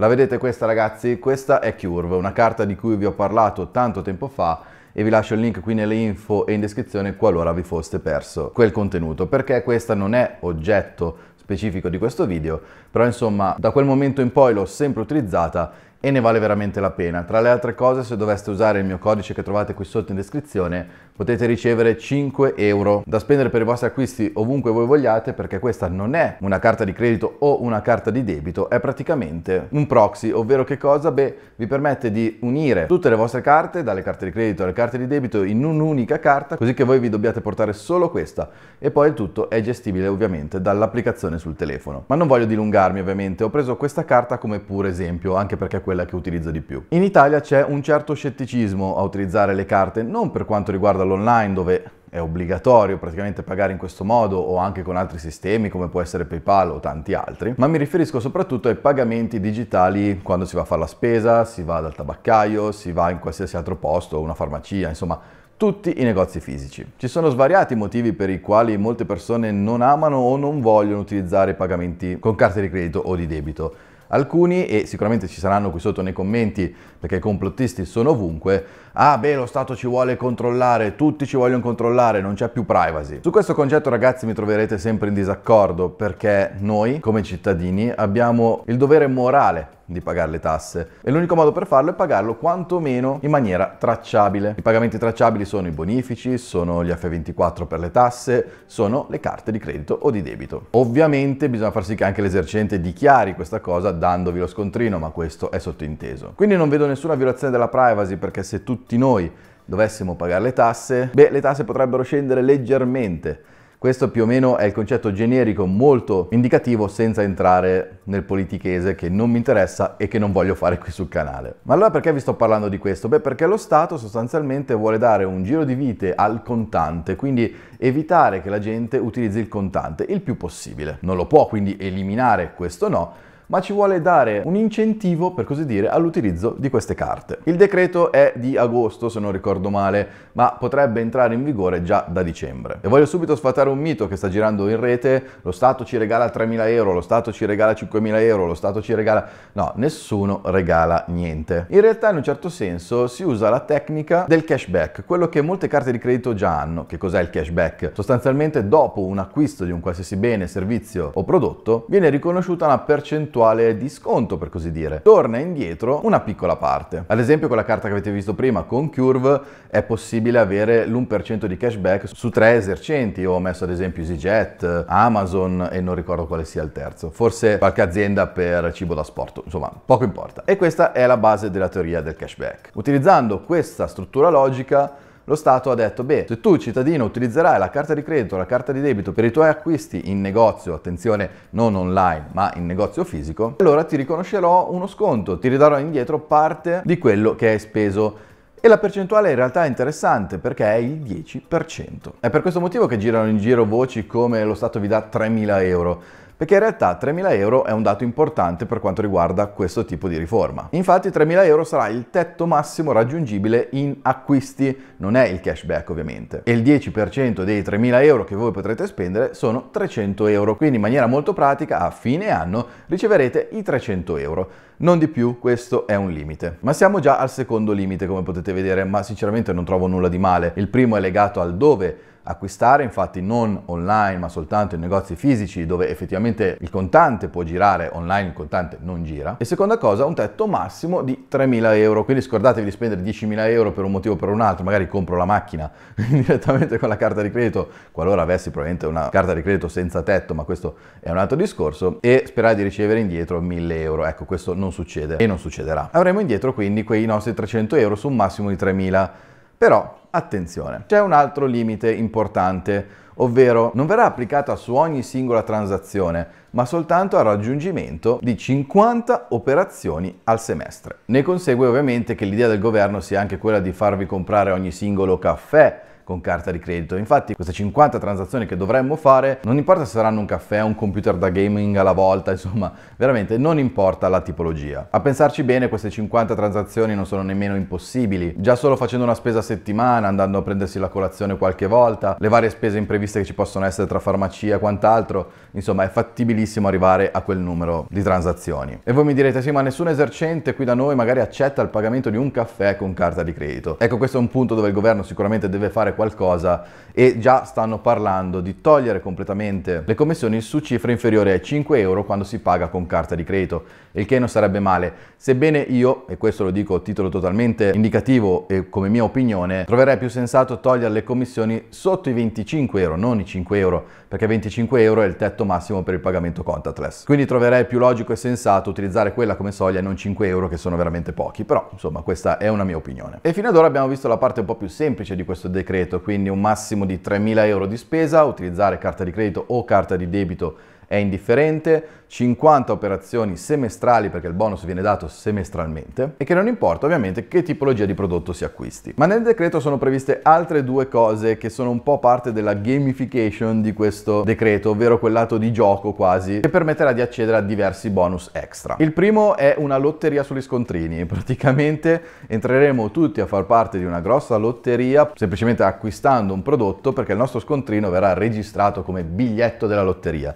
La vedete questa ragazzi? Questa è Curve, una carta di cui vi ho parlato tanto tempo fa e vi lascio il link qui nelle info e in descrizione qualora vi foste perso quel contenuto, perché questa non è oggetto specifico di questo video, però insomma da quel momento in poi l'ho sempre utilizzata e ne vale veramente la pena. Tra le altre cose, se doveste usare il mio codice che trovate qui sotto in descrizione, potete ricevere 5 euro da spendere per i vostri acquisti ovunque voi vogliate, perché questa non è una carta di credito o una carta di debito, è praticamente un proxy, ovvero che cosa? Beh, vi permette di unire tutte le vostre carte, dalle carte di credito alle carte di debito, in un'unica carta, così che voi vi dobbiate portare solo questa e poi il tutto è gestibile ovviamente dall'applicazione sul telefono. Ma non voglio dilungarmi ovviamente, ho preso questa carta come pure esempio, anche perché quella che utilizzo di più. In Italia c'è un certo scetticismo a utilizzare le carte, non per quanto riguarda l'online dove è obbligatorio praticamente pagare in questo modo o anche con altri sistemi come può essere PayPal o tanti altri, ma mi riferisco soprattutto ai pagamenti digitali quando si va a fare la spesa, si va dal tabaccaio, si va in qualsiasi altro posto, una farmacia, insomma tutti i negozi fisici. Ci sono svariati motivi per i quali molte persone non amano o non vogliono utilizzare i pagamenti con carte di credito o di debito alcuni, e sicuramente ci saranno qui sotto nei commenti, perché i complottisti sono ovunque, ah beh lo Stato ci vuole controllare, tutti ci vogliono controllare, non c'è più privacy. Su questo concetto ragazzi mi troverete sempre in disaccordo, perché noi come cittadini abbiamo il dovere morale di pagare le tasse e l'unico modo per farlo è pagarlo quantomeno in maniera tracciabile. I pagamenti tracciabili sono i bonifici, sono gli F24 per le tasse, sono le carte di credito o di debito. Ovviamente bisogna far sì che anche l'esercente dichiari questa cosa dandovi lo scontrino, ma questo è sottinteso. Quindi non vedo nessuna violazione della privacy perché se tutti noi dovessimo pagare le tasse, beh, le tasse potrebbero scendere leggermente questo più o meno è il concetto generico molto indicativo senza entrare nel politichese che non mi interessa e che non voglio fare qui sul canale. Ma allora perché vi sto parlando di questo? Beh perché lo Stato sostanzialmente vuole dare un giro di vite al contante, quindi evitare che la gente utilizzi il contante il più possibile. Non lo può quindi eliminare, questo no, ma ci vuole dare un incentivo, per così dire, all'utilizzo di queste carte. Il decreto è di agosto, se non ricordo male, ma potrebbe entrare in vigore già da dicembre. E voglio subito sfatare un mito che sta girando in rete, lo Stato ci regala 3.000 euro, lo Stato ci regala 5.000 euro, lo Stato ci regala... No, nessuno regala niente. In realtà in un certo senso si usa la tecnica del cashback, quello che molte carte di credito già hanno. Che cos'è il cashback? Sostanzialmente dopo un acquisto di un qualsiasi bene, servizio o prodotto viene riconosciuta una percentuale percentuale di sconto, per così dire. Torna indietro una piccola parte. Ad esempio con la carta che avete visto prima, con Curve, è possibile avere l'1% di cashback su tre esercenti. Io ho messo ad esempio EasyJet, Amazon e non ricordo quale sia il terzo. Forse qualche azienda per cibo da sport, insomma, poco importa. E questa è la base della teoria del cashback. Utilizzando questa struttura logica, lo Stato ha detto, beh, se tu cittadino utilizzerai la carta di credito o la carta di debito per i tuoi acquisti in negozio, attenzione, non online, ma in negozio fisico, allora ti riconoscerò uno sconto, ti ridarò indietro parte di quello che hai speso. E la percentuale in realtà è interessante perché è il 10%. È per questo motivo che girano in giro voci come lo Stato vi dà 3.000 euro perché in realtà 3.000 euro è un dato importante per quanto riguarda questo tipo di riforma. Infatti 3.000 euro sarà il tetto massimo raggiungibile in acquisti, non è il cashback ovviamente. E il 10% dei 3.000 euro che voi potrete spendere sono 300 euro, quindi in maniera molto pratica a fine anno riceverete i 300 euro. Non di più, questo è un limite. Ma siamo già al secondo limite come potete vedere, ma sinceramente non trovo nulla di male. Il primo è legato al dove acquistare, infatti non online ma soltanto in negozi fisici dove effettivamente il contante può girare, online il contante non gira. E seconda cosa, un tetto massimo di 3.000 euro, quindi scordatevi di spendere 10.000 euro per un motivo o per un altro, magari compro la macchina direttamente con la carta di credito, qualora avessi probabilmente una carta di credito senza tetto, ma questo è un altro discorso, e sperare di ricevere indietro 1.000 euro, ecco questo non succede e non succederà. Avremo indietro quindi quei nostri 300 euro su un massimo di 3.000 euro però attenzione, c'è un altro limite importante, ovvero non verrà applicata su ogni singola transazione, ma soltanto al raggiungimento di 50 operazioni al semestre. Ne consegue ovviamente che l'idea del governo sia anche quella di farvi comprare ogni singolo caffè con carta di credito. Infatti queste 50 transazioni che dovremmo fare, non importa se saranno un caffè, un computer da gaming alla volta, insomma, veramente non importa la tipologia. A pensarci bene, queste 50 transazioni non sono nemmeno impossibili. Già solo facendo una spesa a settimana, andando a prendersi la colazione qualche volta, le varie spese impreviste che ci possono essere tra farmacia e quant'altro, insomma, è fattibilissimo arrivare a quel numero di transazioni. E voi mi direte, sì, ma nessun esercente qui da noi magari accetta il pagamento di un caffè con carta di credito. Ecco, questo è un punto dove il governo sicuramente deve fare qualcosa e già stanno parlando di togliere completamente le commissioni su cifre inferiori ai 5 euro quando si paga con carta di credito, il che non sarebbe male. Sebbene io, e questo lo dico a titolo totalmente indicativo e come mia opinione, troverei più sensato togliere le commissioni sotto i 25 euro, non i 5 euro, perché 25 euro è il tetto massimo per il pagamento contactless. Quindi troverei più logico e sensato utilizzare quella come soglia e non 5 euro che sono veramente pochi, però insomma questa è una mia opinione. E fino ad ora abbiamo visto la parte un po' più semplice di questo decreto credito, quindi un massimo di 3.000 euro di spesa, utilizzare carta di credito o carta di debito è indifferente, 50 operazioni semestrali perché il bonus viene dato semestralmente e che non importa ovviamente che tipologia di prodotto si acquisti. Ma nel decreto sono previste altre due cose che sono un po' parte della gamification di questo decreto, ovvero quel lato di gioco quasi che permetterà di accedere a diversi bonus extra. Il primo è una lotteria sugli scontrini, praticamente entreremo tutti a far parte di una grossa lotteria semplicemente acquistando un prodotto perché il nostro scontrino verrà registrato come biglietto della lotteria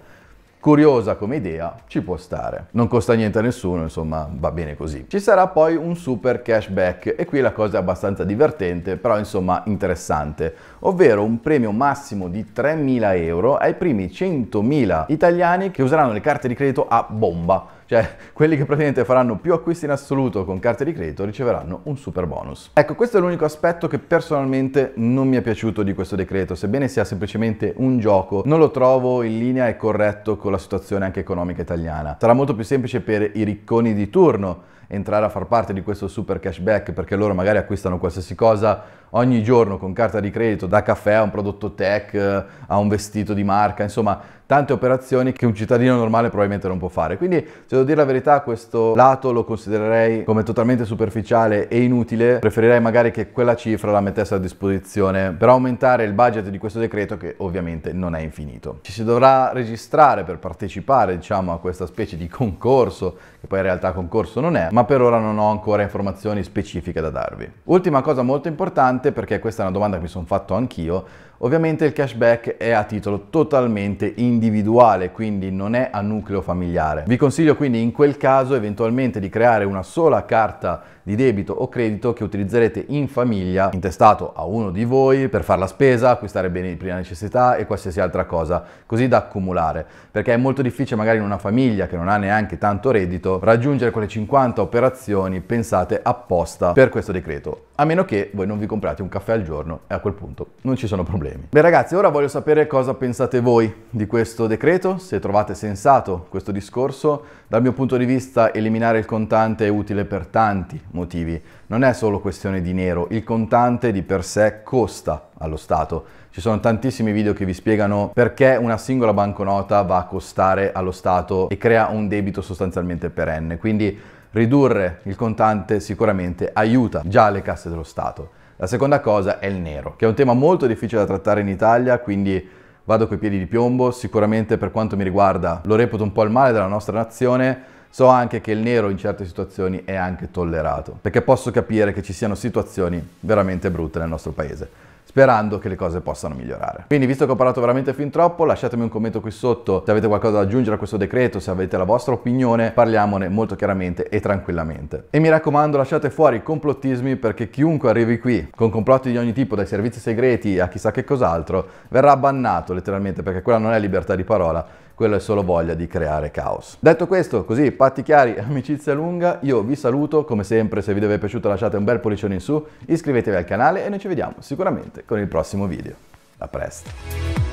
curiosa come idea, ci può stare. Non costa niente a nessuno, insomma, va bene così. Ci sarà poi un super cashback e qui la cosa è abbastanza divertente, però insomma interessante, ovvero un premio massimo di 3.000 euro ai primi 100.000 italiani che useranno le carte di credito a bomba cioè, quelli che praticamente faranno più acquisti in assoluto con carte di credito riceveranno un super bonus. Ecco, questo è l'unico aspetto che personalmente non mi è piaciuto di questo decreto, sebbene sia semplicemente un gioco, non lo trovo in linea e corretto con la situazione anche economica italiana. Sarà molto più semplice per i ricconi di turno entrare a far parte di questo super cashback perché loro magari acquistano qualsiasi cosa ogni giorno con carta di credito, da caffè a un prodotto tech, eh, a un vestito di marca, insomma tante operazioni che un cittadino normale probabilmente non può fare. Quindi se devo dire la verità questo lato lo considererei come totalmente superficiale e inutile, preferirei magari che quella cifra la mettesse a disposizione per aumentare il budget di questo decreto che ovviamente non è infinito. Ci si dovrà registrare per partecipare diciamo a questa specie di concorso, che poi in realtà concorso non è, ma per ora non ho ancora informazioni specifiche da darvi. Ultima cosa molto importante, perché questa è una domanda che mi sono fatto anch'io, Ovviamente il cashback è a titolo totalmente individuale, quindi non è a nucleo familiare. Vi consiglio quindi in quel caso eventualmente di creare una sola carta di debito o credito che utilizzerete in famiglia, intestato a uno di voi per fare la spesa, acquistare beni di prima necessità e qualsiasi altra cosa, così da accumulare, perché è molto difficile magari in una famiglia che non ha neanche tanto reddito raggiungere quelle 50 operazioni pensate apposta per questo decreto, a meno che voi non vi comprate un caffè al giorno e a quel punto non ci sono problemi problemi. Beh ragazzi, ora voglio sapere cosa pensate voi di questo decreto, se trovate sensato questo discorso. Dal mio punto di vista eliminare il contante è utile per tanti motivi. Non è solo questione di nero, il contante di per sé costa allo Stato. Ci sono tantissimi video che vi spiegano perché una singola banconota va a costare allo Stato e crea un debito sostanzialmente perenne. Quindi ridurre il contante sicuramente aiuta già le casse dello Stato. La seconda cosa è il nero, che è un tema molto difficile da trattare in Italia, quindi vado coi piedi di piombo, sicuramente per quanto mi riguarda lo reputo un po' il male della nostra nazione, So anche che il nero in certe situazioni è anche tollerato, perché posso capire che ci siano situazioni veramente brutte nel nostro paese sperando che le cose possano migliorare. Quindi visto che ho parlato veramente fin troppo, lasciatemi un commento qui sotto se avete qualcosa da aggiungere a questo decreto, se avete la vostra opinione, parliamone molto chiaramente e tranquillamente. E mi raccomando lasciate fuori i complottismi perché chiunque arrivi qui con complotti di ogni tipo, dai servizi segreti a chissà che cos'altro, verrà bannato letteralmente perché quella non è libertà di parola quello è solo voglia di creare caos. Detto questo, così, patti chiari, amicizia lunga, io vi saluto, come sempre se il video vi è piaciuto lasciate un bel pollicione in su, iscrivetevi al canale e noi ci vediamo sicuramente con il prossimo video. A presto!